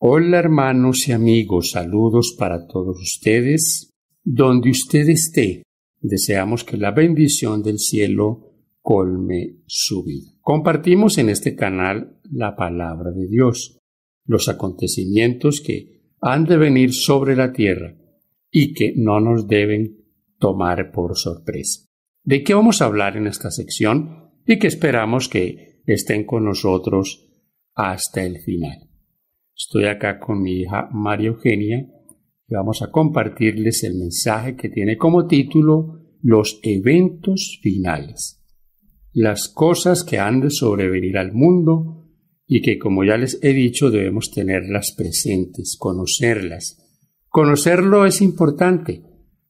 Hola hermanos y amigos, saludos para todos ustedes. Donde usted esté, deseamos que la bendición del cielo colme su vida. Compartimos en este canal la palabra de Dios, los acontecimientos que han de venir sobre la tierra y que no nos deben tomar por sorpresa. ¿De qué vamos a hablar en esta sección? Y que esperamos que estén con nosotros hasta el final. Estoy acá con mi hija María Eugenia y vamos a compartirles el mensaje que tiene como título Los eventos finales. Las cosas que han de sobrevenir al mundo y que, como ya les he dicho, debemos tenerlas presentes, conocerlas. Conocerlo es importante,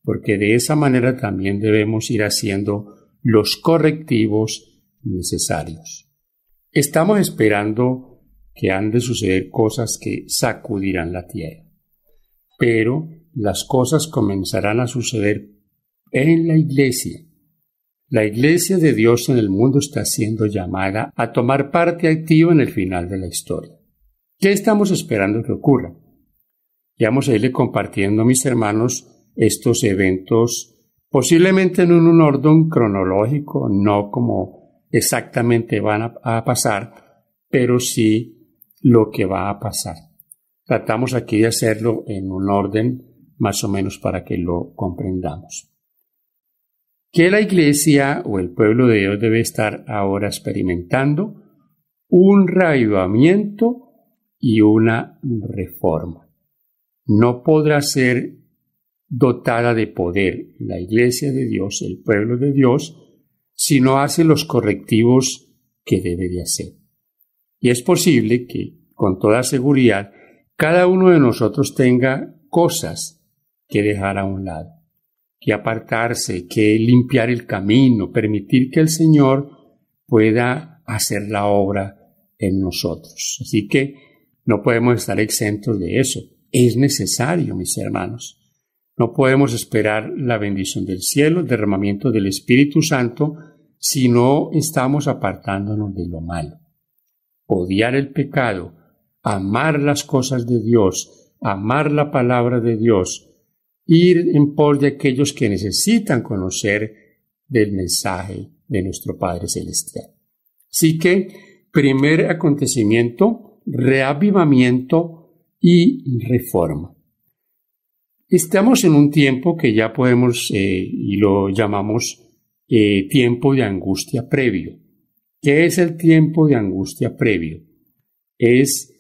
porque de esa manera también debemos ir haciendo los correctivos necesarios. Estamos esperando que han de suceder cosas que sacudirán la tierra. Pero las cosas comenzarán a suceder en la iglesia. La iglesia de Dios en el mundo está siendo llamada a tomar parte activa en el final de la historia. ¿Qué estamos esperando que ocurra? vamos a irle compartiendo, mis hermanos, estos eventos, posiblemente en un orden cronológico, no como exactamente van a pasar, pero sí lo que va a pasar. Tratamos aquí de hacerlo en un orden más o menos para que lo comprendamos. Que la iglesia o el pueblo de Dios debe estar ahora experimentando un reavivamiento y una reforma. No podrá ser dotada de poder la iglesia de Dios, el pueblo de Dios, si no hace los correctivos que debe de hacer. Y es posible que, con toda seguridad, cada uno de nosotros tenga cosas que dejar a un lado, que apartarse, que limpiar el camino, permitir que el Señor pueda hacer la obra en nosotros. Así que no podemos estar exentos de eso. Es necesario, mis hermanos. No podemos esperar la bendición del cielo, el derramamiento del Espíritu Santo, si no estamos apartándonos de lo malo odiar el pecado, amar las cosas de Dios, amar la palabra de Dios, ir en pos de aquellos que necesitan conocer del mensaje de nuestro Padre Celestial. Así que, primer acontecimiento, reavivamiento y reforma. Estamos en un tiempo que ya podemos, eh, y lo llamamos eh, tiempo de angustia previo. ¿Qué es el tiempo de angustia previo? Es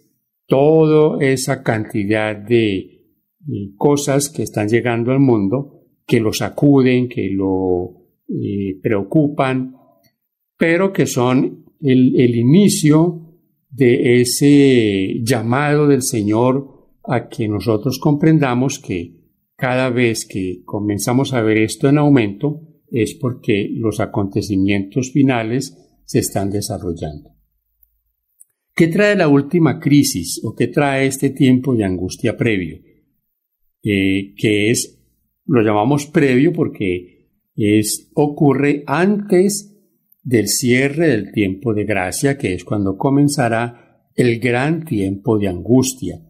toda esa cantidad de eh, cosas que están llegando al mundo, que lo sacuden, que lo eh, preocupan, pero que son el inicio de ese llamado del Señor a que nosotros comprendamos que cada vez que comenzamos a ver esto en aumento es porque los acontecimientos finales se están desarrollando. ¿Qué trae la última crisis o qué trae este tiempo de angustia previo? Eh, que es, lo llamamos previo porque es, ocurre antes del cierre del tiempo de gracia, que es cuando comenzará el gran tiempo de angustia,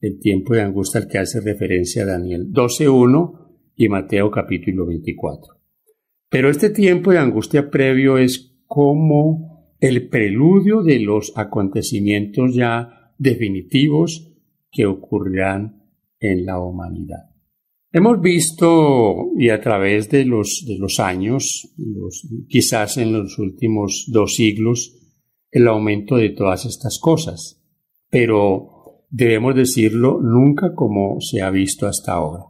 el tiempo de angustia al que hace referencia Daniel 12.1 y Mateo capítulo 24. Pero este tiempo de angustia previo es como el preludio de los acontecimientos ya definitivos que ocurrirán en la humanidad. Hemos visto, y a través de los, años, quizás en los últimos dos siglos, el aumento de todas estas cosas, pero debemos decirlo nunca como se ha visto hasta ahora.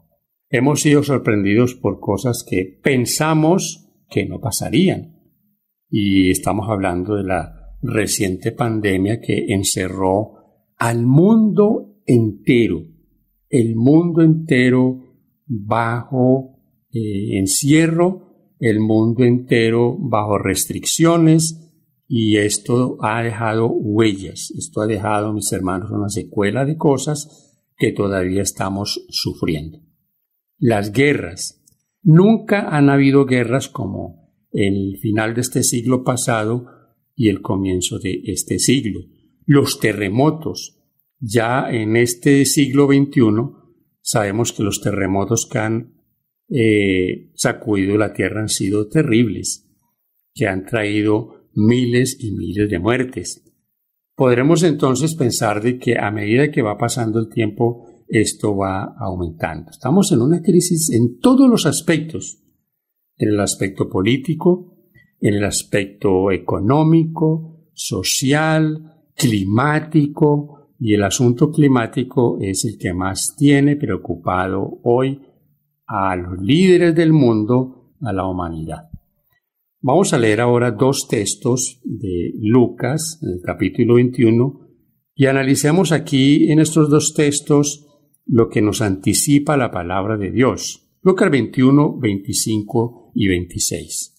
Hemos sido sorprendidos por cosas que pensamos que no pasarían, y estamos hablando de la reciente pandemia que encerró al mundo entero, el mundo entero bajo eh, encierro, el mundo entero bajo restricciones y esto ha dejado huellas, esto ha dejado, mis hermanos, una secuela de cosas que todavía estamos sufriendo. Las guerras. Nunca han habido guerras como el final de este siglo pasado y el comienzo de este siglo. Los terremotos. Ya en este siglo XXI sabemos que los terremotos que han eh, sacudido la Tierra han sido terribles, que han traído miles y miles de muertes. Podremos entonces pensar de que a medida que va pasando el tiempo, esto va aumentando. Estamos en una crisis en todos los aspectos en el aspecto político, en el aspecto económico, social, climático, y el asunto climático es el que más tiene preocupado hoy a los líderes del mundo, a la humanidad. Vamos a leer ahora dos textos de Lucas, en el capítulo 21, y analicemos aquí en estos dos textos lo que nos anticipa la palabra de Dios. Lucas 21, 25 26.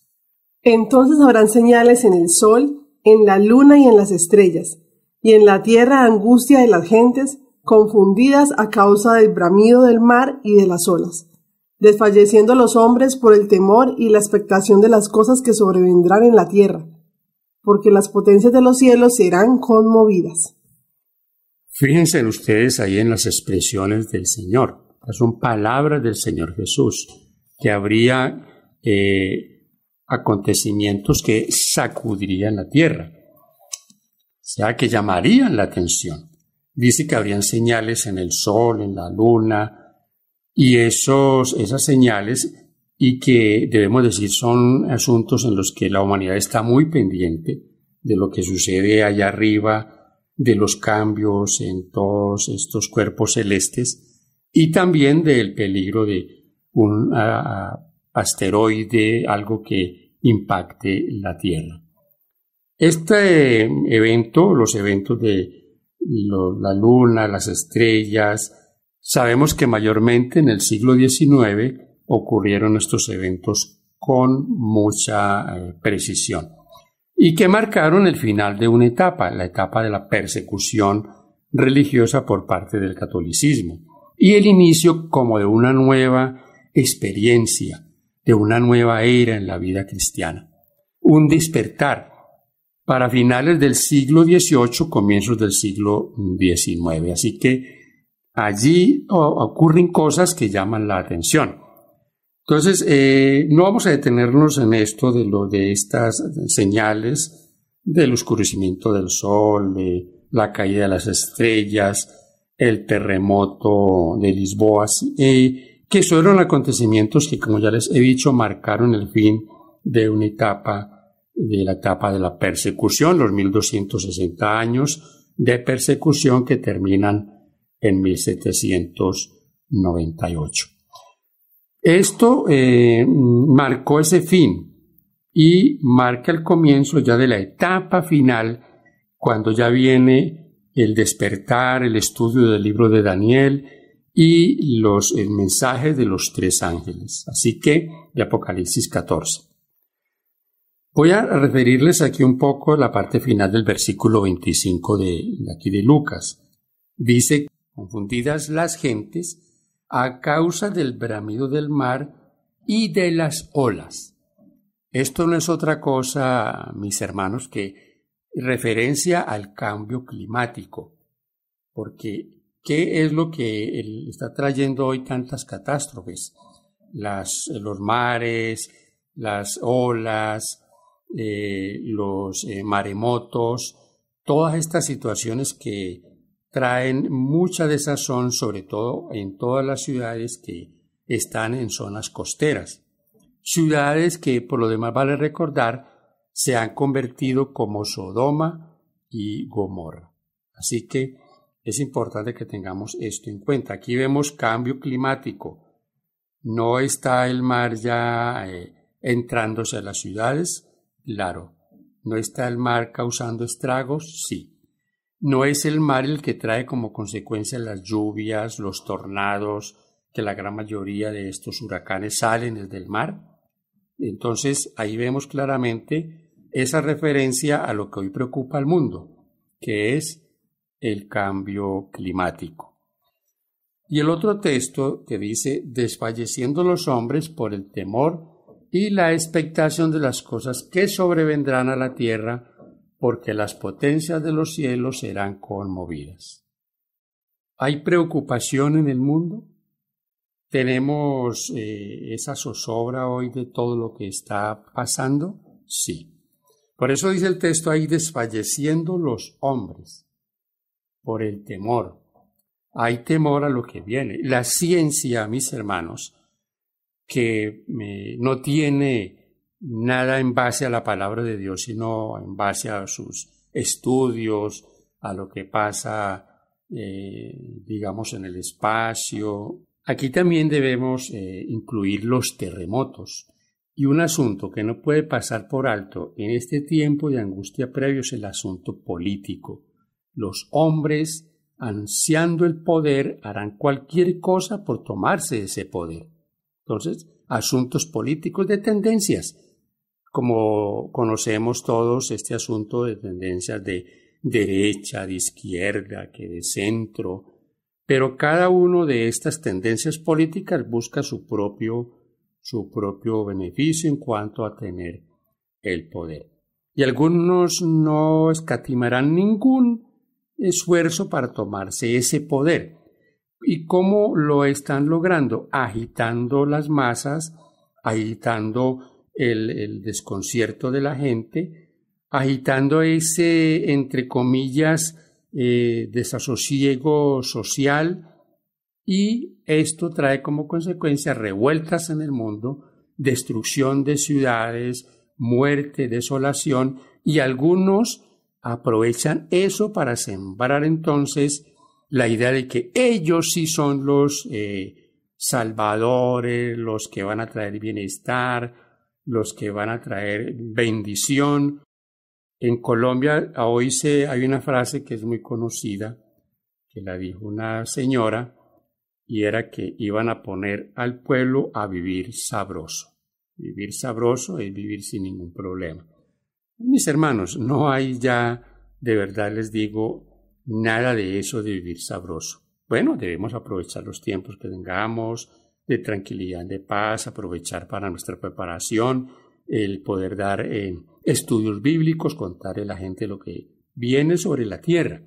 Entonces habrán señales en el sol, en la luna y en las estrellas, y en la tierra angustia de las gentes, confundidas a causa del bramido del mar y de las olas, desfalleciendo los hombres por el temor y la expectación de las cosas que sobrevendrán en la tierra, porque las potencias de los cielos serán conmovidas. Fíjense ustedes ahí en las expresiones del Señor, son palabras del Señor Jesús, que habría eh, acontecimientos que sacudirían la tierra, o sea, que llamarían la atención. Dice que habrían señales en el sol, en la luna, y esos, esas señales, y que debemos decir son asuntos en los que la humanidad está muy pendiente de lo que sucede allá arriba, de los cambios en todos estos cuerpos celestes, y también del peligro de un asteroide, algo que impacte la Tierra. Este evento, los eventos de la luna, las estrellas, sabemos que mayormente en el siglo XIX ocurrieron estos eventos con mucha eh, precisión y que marcaron el final de una etapa, la etapa de la persecución religiosa por parte del catolicismo y el inicio como de una nueva experiencia, de una nueva era en la vida cristiana. Un despertar para finales del siglo XVIII, comienzos del siglo XIX. Así que allí ocurren cosas que llaman la atención. Entonces, eh, no vamos a detenernos en esto de lo de estas señales del oscurecimiento del sol, de la caída de las estrellas, el terremoto de Lisboa. Eh, que fueron acontecimientos que, como ya les he dicho, marcaron el fin de una etapa, de la etapa de la persecución, los 1260 años de persecución que terminan en 1798. Esto eh, marcó ese fin y marca el comienzo ya de la etapa final, cuando ya viene el despertar, el estudio del libro de Daniel, y los, el mensaje de los tres ángeles, así que de Apocalipsis 14. Voy a referirles aquí un poco la parte final del versículo 25 de, de aquí de Lucas. Dice, confundidas las gentes a causa del bramido del mar y de las olas. Esto no es otra cosa, mis hermanos, que referencia al cambio climático, porque qué es lo que está trayendo hoy tantas catástrofes. los mares, las olas, eh, los eh, maremotos, todas estas situaciones que traen mucha desazón, sobre todo en todas las ciudades que están en zonas costeras. Ciudades que, por lo demás, vale recordar, se han convertido como Sodoma y Gomorra. Así que es importante que tengamos esto en cuenta. Aquí vemos cambio climático. No está el mar ya eh, entrándose a las ciudades, claro. No está el mar causando estragos, sí. No es el mar el que trae como consecuencia las lluvias, los tornados, que la gran mayoría de estos huracanes salen desde el mar. Entonces ahí vemos claramente esa referencia a lo que hoy preocupa al mundo, que es el cambio climático. Y el otro texto que dice, desfalleciendo los hombres por el temor y la expectación de las cosas que sobrevendrán a la tierra, porque las potencias de los cielos serán conmovidas. ¿Hay preocupación en el mundo? ¿Tenemos eh, esa zozobra hoy de todo lo que está pasando? Sí. Por eso dice el texto hay desfalleciendo los hombres por el temor. Hay temor a lo que viene. La ciencia, mis hermanos, que no tiene nada en base a la palabra de Dios, sino en base a sus estudios, a lo que pasa, eh, digamos, en el espacio. Aquí también debemos eh, incluir los terremotos. Y un asunto que no puede pasar por alto en este tiempo de angustia previo es el asunto político. Los hombres, ansiando el poder, harán cualquier cosa por tomarse ese poder. Entonces, asuntos políticos de tendencias, como conocemos todos este asunto de tendencias de derecha, de izquierda, que de centro, pero cada uno de estas tendencias políticas busca su propio, su propio beneficio en cuanto a tener el poder. Y algunos no escatimarán ningún esfuerzo para tomarse ese poder. ¿Y cómo lo están logrando? Agitando las masas, agitando el, desconcierto de la gente, agitando ese, entre comillas, eh, desasosiego social y esto trae como consecuencia revueltas en el mundo, destrucción de ciudades, muerte, desolación y algunos aprovechan eso para sembrar entonces la idea de que ellos sí son los eh, salvadores, los que van a traer bienestar, los que van a traer bendición. En Colombia hoy se, hay una frase que es muy conocida, que la dijo una señora, y era que iban a poner al pueblo a vivir sabroso. Vivir sabroso es vivir sin ningún problema. Mis hermanos, no hay ya, de verdad les digo, nada de eso de vivir sabroso. Bueno, debemos aprovechar los tiempos que tengamos de tranquilidad, de paz, aprovechar para nuestra preparación, el poder dar eh, estudios bíblicos, contarle a la gente lo que viene sobre la tierra.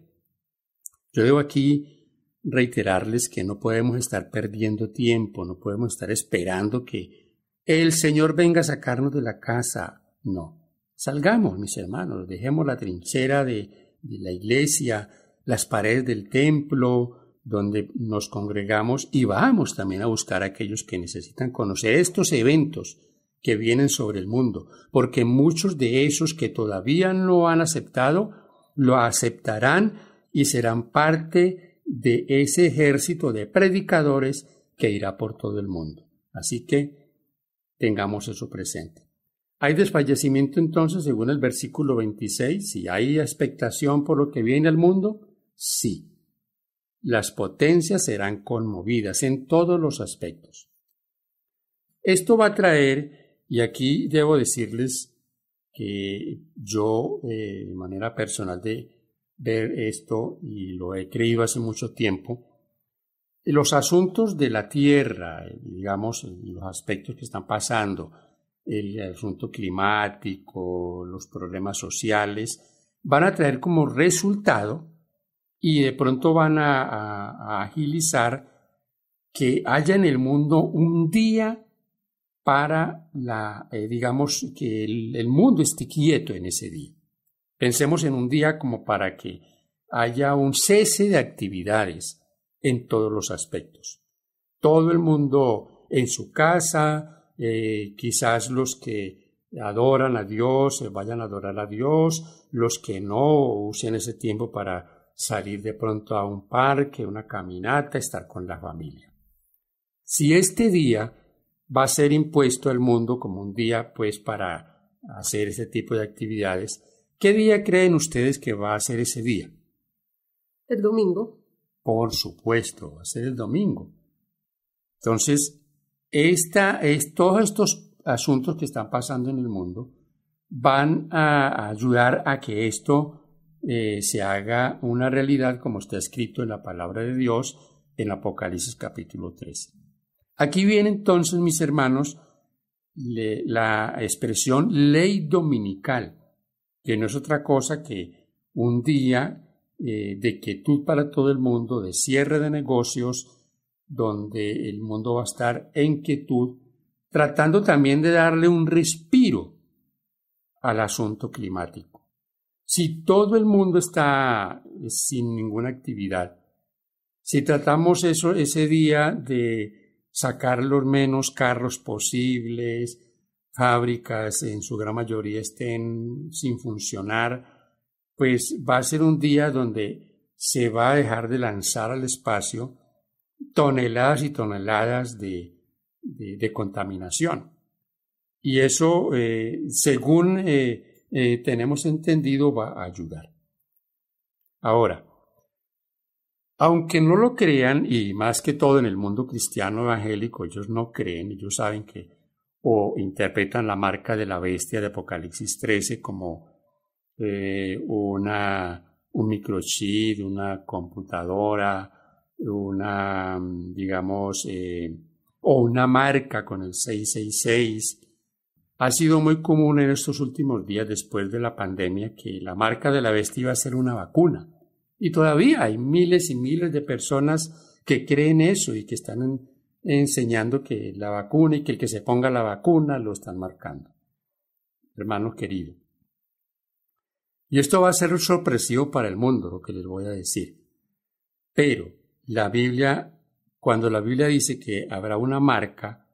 Yo debo aquí reiterarles que no podemos estar perdiendo tiempo, no podemos estar esperando que el Señor venga a sacarnos de la casa. No, Salgamos, mis hermanos, dejemos la trinchera de, la iglesia, las paredes del templo, donde nos congregamos y vamos también a buscar a aquellos que necesitan conocer estos eventos que vienen sobre el mundo, porque muchos de esos que todavía no han aceptado, lo aceptarán y serán parte de ese ejército de predicadores que irá por todo el mundo. Así que tengamos eso presente. Hay desfallecimiento entonces según el versículo 26, si hay expectación por lo que viene al mundo, sí. Las potencias serán conmovidas en todos los aspectos. Esto va a traer, y aquí debo decirles que yo, eh, de manera personal de ver esto, y lo he creído hace mucho tiempo, los asuntos de la tierra, digamos, los aspectos que están pasando, el asunto climático, los problemas sociales, van a traer como resultado y de pronto van a, agilizar que haya en el mundo un día para la, eh, digamos, que el, el, mundo esté quieto en ese día. Pensemos en un día como para que haya un cese de actividades en todos los aspectos. Todo el mundo en su casa, eh, quizás los que adoran a Dios, se eh, vayan a adorar a Dios, los que no usen ese tiempo para salir de pronto a un parque, una caminata, estar con la familia. Si este día va a ser impuesto al mundo como un día pues para hacer ese tipo de actividades, ¿qué día creen ustedes que va a ser ese día? El domingo. Por supuesto, va a ser el domingo. Entonces, todos estos asuntos que están pasando en el mundo van a ayudar a que esto eh, se haga una realidad como está escrito en la palabra de Dios en Apocalipsis capítulo 13. Aquí viene entonces, mis hermanos, la expresión ley dominical, que no es otra cosa que un día eh, de quietud para todo el mundo, de cierre de negocios, donde el mundo va a estar en quietud, tratando también de darle un respiro al asunto climático. Si todo el mundo está eh, sin ninguna actividad, si tratamos eso, ese día de sacar los menos carros posibles, fábricas en su gran mayoría estén sin funcionar, pues va a ser un día donde se va a dejar de lanzar al espacio toneladas y toneladas de, de, contaminación. Y eso, eh, según eh, eh, tenemos entendido, va a ayudar. Ahora, aunque no lo crean, y más que todo en el mundo cristiano evangélico, ellos no creen, ellos saben que, o interpretan la marca de la bestia de Apocalipsis 13 como una, un microchip, una computadora, una, mm, digamos, eh, o una marca con el 666. Ha sido muy común en estos últimos días después de la pandemia que la marca de la bestia iba a ser una vacuna. Y todavía hay miles y miles de personas que creen eso y que están enseñando que la vacuna y que el que se ponga la vacuna lo están marcando. Hermano querido. Y esto va a ser sorpresivo para el mundo, lo que les voy a decir. Pero la Biblia, cuando la Biblia dice que habrá una marca,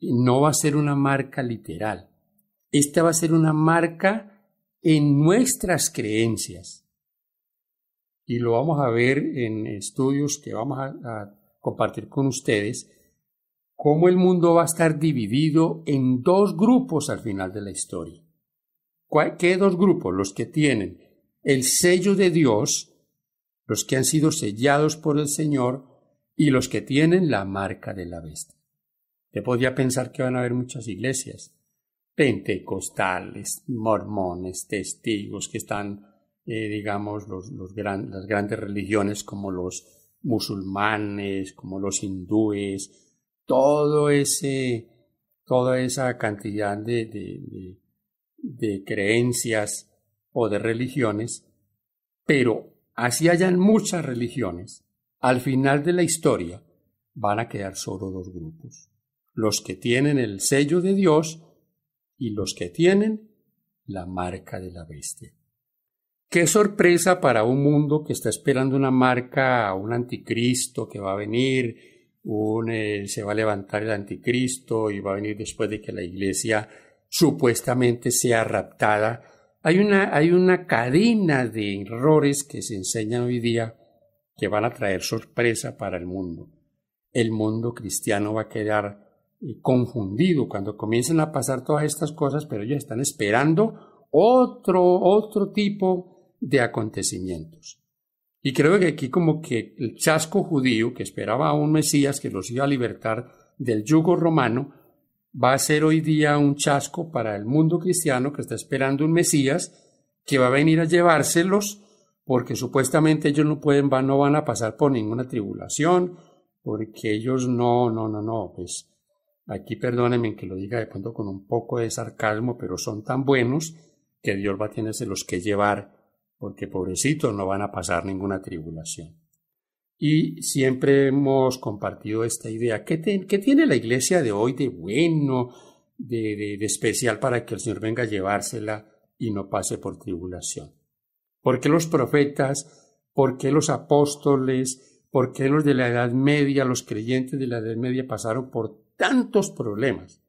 no va a ser una marca literal. Esta va a ser una marca en nuestras creencias. Y lo vamos a ver en estudios que vamos a, compartir con ustedes, cómo el mundo va a estar dividido en dos grupos al final de la historia. ¿Qué dos grupos? Los que tienen el sello de Dios, los que han sido sellados por el Señor y los que tienen la marca de la bestia. Te podía pensar que van a haber muchas iglesias, pentecostales, mormones, testigos, que están, eh, digamos, las grandes religiones como los musulmanes, como los hindúes, todo ese, toda esa cantidad de creencias o de religiones, pero Así hayan muchas religiones, al final de la historia van a quedar solo dos grupos, los que tienen el sello de Dios y los que tienen la marca de la bestia. Qué sorpresa para un mundo que está esperando una marca, un anticristo que va a venir, un, eh, se va a levantar el anticristo y va a venir después de que la iglesia supuestamente sea raptada hay una, hay una cadena de errores que se enseñan hoy día que van a traer sorpresa para el mundo. El mundo cristiano va a quedar eh, confundido cuando comiencen a pasar todas estas cosas, pero ellos están esperando otro, otro tipo de acontecimientos. Y creo que aquí como que el chasco judío que esperaba a un Mesías que los iba a libertar del yugo romano, va a ser hoy día un chasco para el mundo cristiano que está esperando un Mesías que va a venir a llevárselos porque supuestamente ellos no pueden, van, no van a pasar por ninguna tribulación, porque ellos no, no, no, no, pues aquí perdónenme que lo diga de pronto con un poco de sarcasmo, pero son tan buenos que Dios va a tenerse los que llevar, porque pobrecitos no van a pasar ninguna tribulación. Y siempre hemos compartido esta idea. ¿Qué, tiene la iglesia de hoy de bueno, de, de especial para que el Señor venga a llevársela y no pase por tribulación? ¿Por qué los profetas? ¿Por qué los apóstoles? ¿Por qué los de la Edad Media, los creyentes de la Edad Media pasaron por tantos problemas?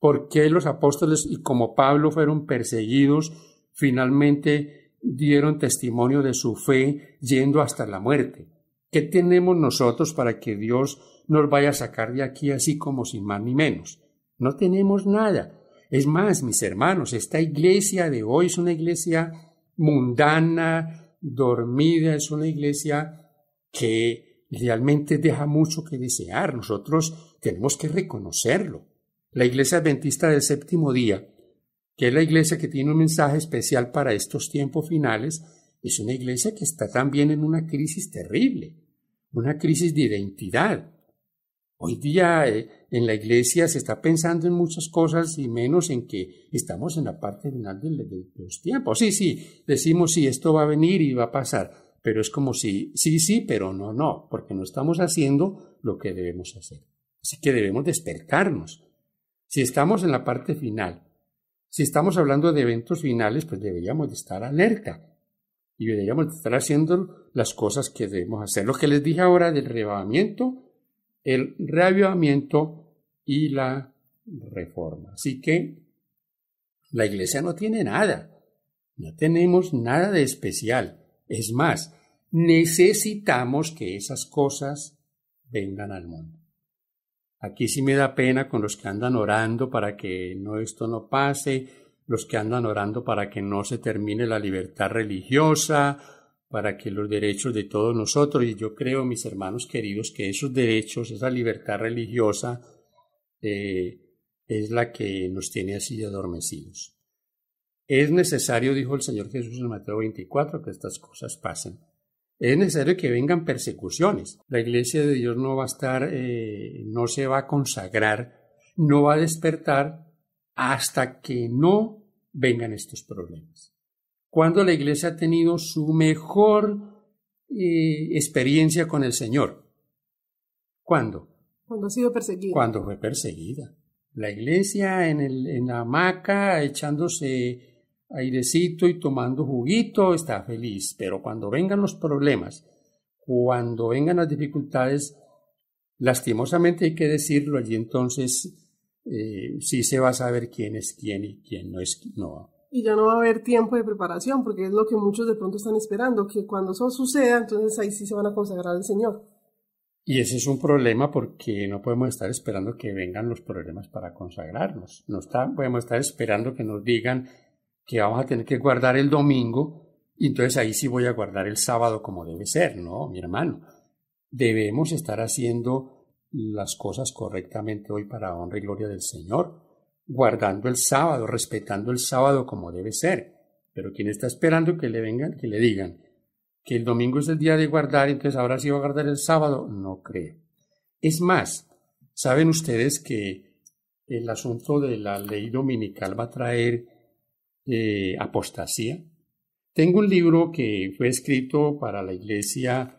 ¿Por qué los apóstoles y como Pablo fueron perseguidos, finalmente dieron testimonio de su fe yendo hasta la muerte? ¿Qué tenemos nosotros para que Dios nos vaya a sacar de aquí así como sin más ni menos? No tenemos nada. Es más, mis hermanos, esta iglesia de hoy es una iglesia mundana, dormida, es una iglesia que realmente deja mucho que desear. Nosotros tenemos que reconocerlo. La iglesia adventista del séptimo día, que es la iglesia que tiene un mensaje especial para estos tiempos finales, es una iglesia que está también en una crisis terrible una crisis de identidad. Hoy día eh, en la iglesia se está pensando en muchas cosas y menos en que estamos en la parte final de, los tiempos. Sí, sí, decimos sí, esto va a venir y va a pasar, pero es como si sí, sí, pero no, no, porque no estamos haciendo lo que debemos hacer. Así que debemos despertarnos. Si estamos en la parte final, si estamos hablando de eventos finales, pues deberíamos estar alerta y deberíamos estar haciendo las cosas que debemos hacer. Lo que les dije ahora del reavivamiento, el reavivamiento y la reforma. Así que la iglesia no tiene nada, no tenemos nada de especial. Es más, necesitamos que esas cosas vengan al mundo. Aquí sí me da pena con los que andan orando para que no esto no pase, los que andan orando para que no se termine la libertad religiosa, para que los derechos de todos nosotros, y yo creo, mis hermanos queridos, que esos derechos, esa libertad religiosa, eh, es la que nos tiene así adormecidos. Es necesario, dijo el Señor Jesús en Mateo 24, que estas cosas pasen. Es necesario que vengan persecuciones. La iglesia de Dios no va a estar, eh, no se va a consagrar, no va a despertar hasta que no vengan estos problemas. Cuando la iglesia ha tenido su mejor eh, experiencia con el Señor. ¿Cuándo? Cuando ha sido perseguida. Cuando fue perseguida. La iglesia en, el, en la hamaca echándose airecito y tomando juguito está feliz, pero cuando vengan los problemas, cuando vengan las dificultades, lastimosamente hay que decirlo, allí entonces eh, sí se va a saber quién es quién y quién no es no. Y ya no va a haber tiempo de preparación, porque es lo que muchos de pronto están esperando, que cuando eso suceda, entonces ahí sí se van a consagrar al Señor. Y ese es un problema porque no podemos estar esperando que vengan los problemas para consagrarnos. No está, podemos estar esperando que nos digan que vamos a tener que guardar el domingo y entonces ahí sí voy a guardar el sábado como debe ser, ¿no, mi hermano? Debemos estar haciendo las cosas correctamente hoy para honra y gloria del Señor, guardando el sábado, respetando el sábado como debe ser. Pero quien está esperando que le vengan, que le digan que el domingo es el día de guardar, entonces ahora sí va a guardar el sábado, no cree Es más, saben ustedes que el asunto de la ley dominical va a traer eh, apostasía. Tengo un libro que fue escrito para la iglesia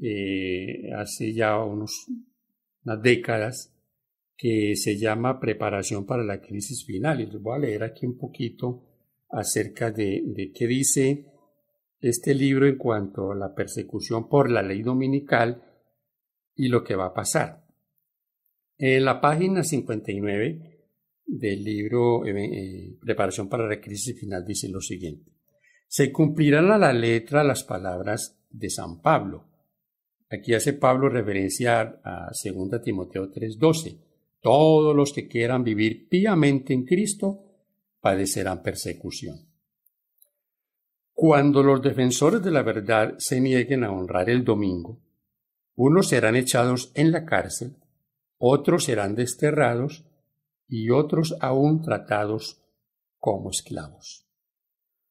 eh, hace ya unos unas décadas que se llama Preparación para la Crisis Final. Y les voy a leer aquí un poquito acerca de, qué dice este libro en cuanto a la persecución por la ley dominical y lo que va a pasar. En la página 59 del libro eh, eh, Preparación para la Crisis Final dice lo siguiente. Se cumplirán a la letra las palabras de San Pablo Aquí hace Pablo referenciar a 2 Timoteo 3:12. Todos los que quieran vivir piamente en Cristo padecerán persecución. Cuando los defensores de la verdad se nieguen a honrar el domingo, unos serán echados en la cárcel, otros serán desterrados y otros aún tratados como esclavos.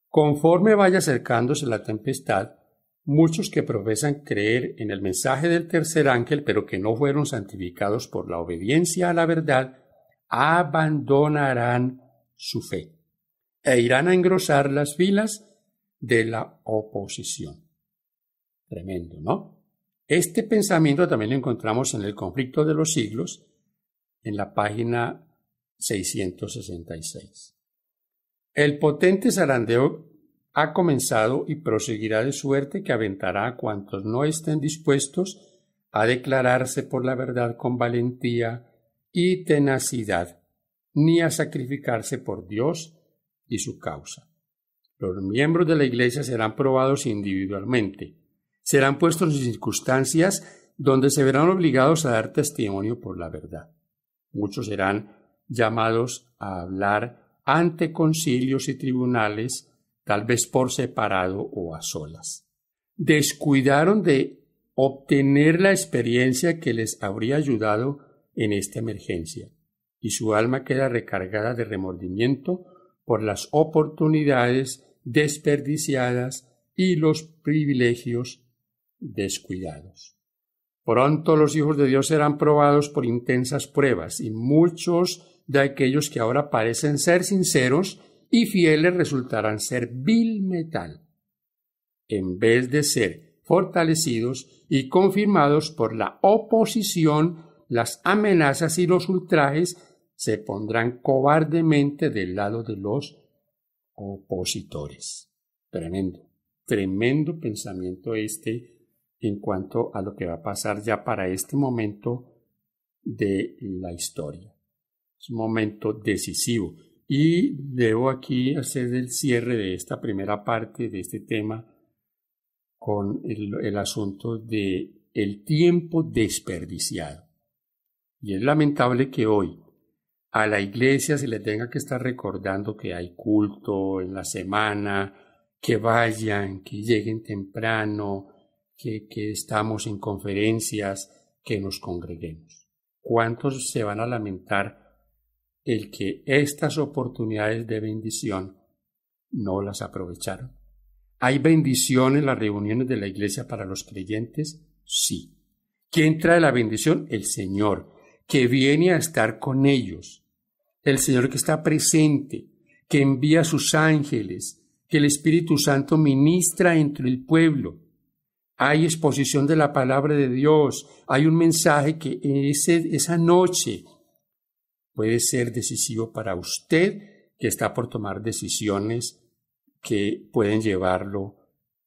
Conforme vaya acercándose la tempestad, Muchos que profesan creer en el mensaje del tercer ángel, pero que no fueron santificados por la obediencia a la verdad, abandonarán su fe e irán a engrosar las filas de la oposición. Tremendo, ¿no? Este pensamiento también lo encontramos en el conflicto de los siglos, en la página 666. El potente zarandeo ha comenzado y proseguirá de suerte que aventará a cuantos no estén dispuestos a declararse por la verdad con valentía y tenacidad, ni a sacrificarse por Dios y su causa. Los miembros de la Iglesia serán probados individualmente, serán puestos en circunstancias donde se verán obligados a dar testimonio por la verdad. Muchos serán llamados a hablar ante concilios y tribunales tal vez por separado o a solas. Descuidaron de obtener la experiencia que les habría ayudado en esta emergencia, y su alma queda recargada de remordimiento por las oportunidades desperdiciadas y los privilegios descuidados. Pronto los hijos de Dios serán probados por intensas pruebas, y muchos de aquellos que ahora parecen ser sinceros y fieles resultarán ser vil metal, en vez de ser fortalecidos y confirmados por la oposición, las amenazas y los ultrajes se pondrán cobardemente del lado de los opositores. Tremendo, tremendo pensamiento este en cuanto a lo que va a pasar ya para este momento de la historia. Es un momento decisivo. Y debo aquí hacer el cierre de esta primera parte de este tema con el, asunto de el tiempo desperdiciado. Y es lamentable que hoy a la iglesia se le tenga que estar recordando que hay culto en la semana, que vayan, que lleguen temprano, que estamos en conferencias, que nos congreguemos. ¿Cuántos se van a lamentar el que estas oportunidades de bendición no las aprovecharon. ¿Hay bendición en las reuniones de la iglesia para los creyentes? Sí. ¿Quién trae la bendición? El Señor, que viene a estar con ellos. El Señor que está presente, que envía sus ángeles, que el Espíritu Santo ministra entre el pueblo. Hay exposición de la palabra de Dios, hay un mensaje que esa noche puede ser decisivo para usted que está por tomar decisiones que pueden llevarlo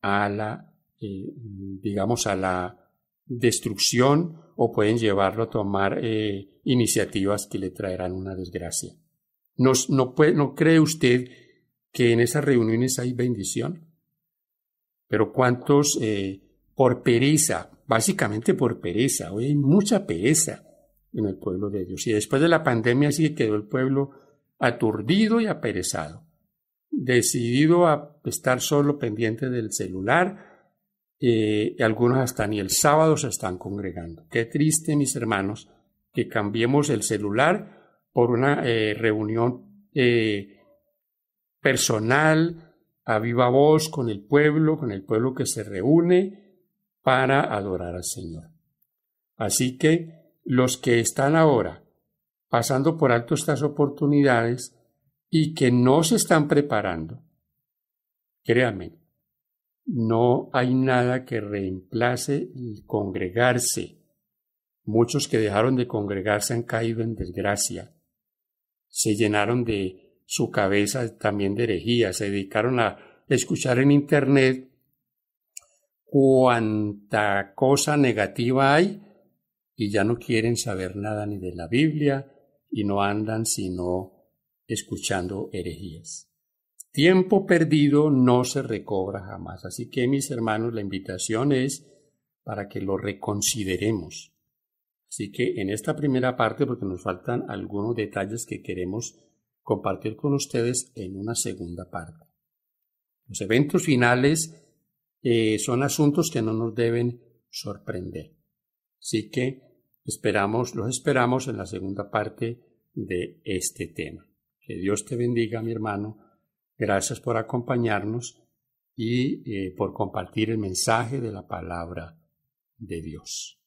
a la, eh, digamos, a la destrucción o pueden llevarlo a tomar eh, iniciativas que le traerán una desgracia. ¿No, cree usted que en esas reuniones hay bendición? Pero ¿cuántos eh, por pereza, básicamente por pereza, hoy hay mucha pereza, en el pueblo de Dios. Y después de la pandemia sí quedó el pueblo aturdido y aperezado, decidido a estar solo pendiente del celular, y eh, algunos hasta ni el sábado se están congregando. Qué triste, mis hermanos, que cambiemos el celular por una eh, reunión eh, personal, a viva voz con el pueblo, con el pueblo que se reúne para adorar al Señor. Así que los que están ahora pasando por alto estas oportunidades y que no se están preparando, créame, no hay nada que reemplace el congregarse. Muchos que dejaron de congregarse han caído en desgracia. Se llenaron de su cabeza también de herejía, se dedicaron a escuchar en Internet cuánta cosa negativa hay y ya no quieren saber nada ni de la Biblia y no andan sino escuchando herejías. Tiempo perdido no se recobra jamás. Así que, mis hermanos, la invitación es para que lo reconsideremos. Así que en esta primera parte, porque nos faltan algunos detalles que queremos compartir con ustedes en una segunda parte. Los eventos finales eh, son asuntos que no nos deben sorprender. Así que esperamos, los esperamos en la segunda parte de este tema. Que Dios te bendiga, mi hermano. Gracias por acompañarnos y eh, por compartir el mensaje de la palabra de Dios.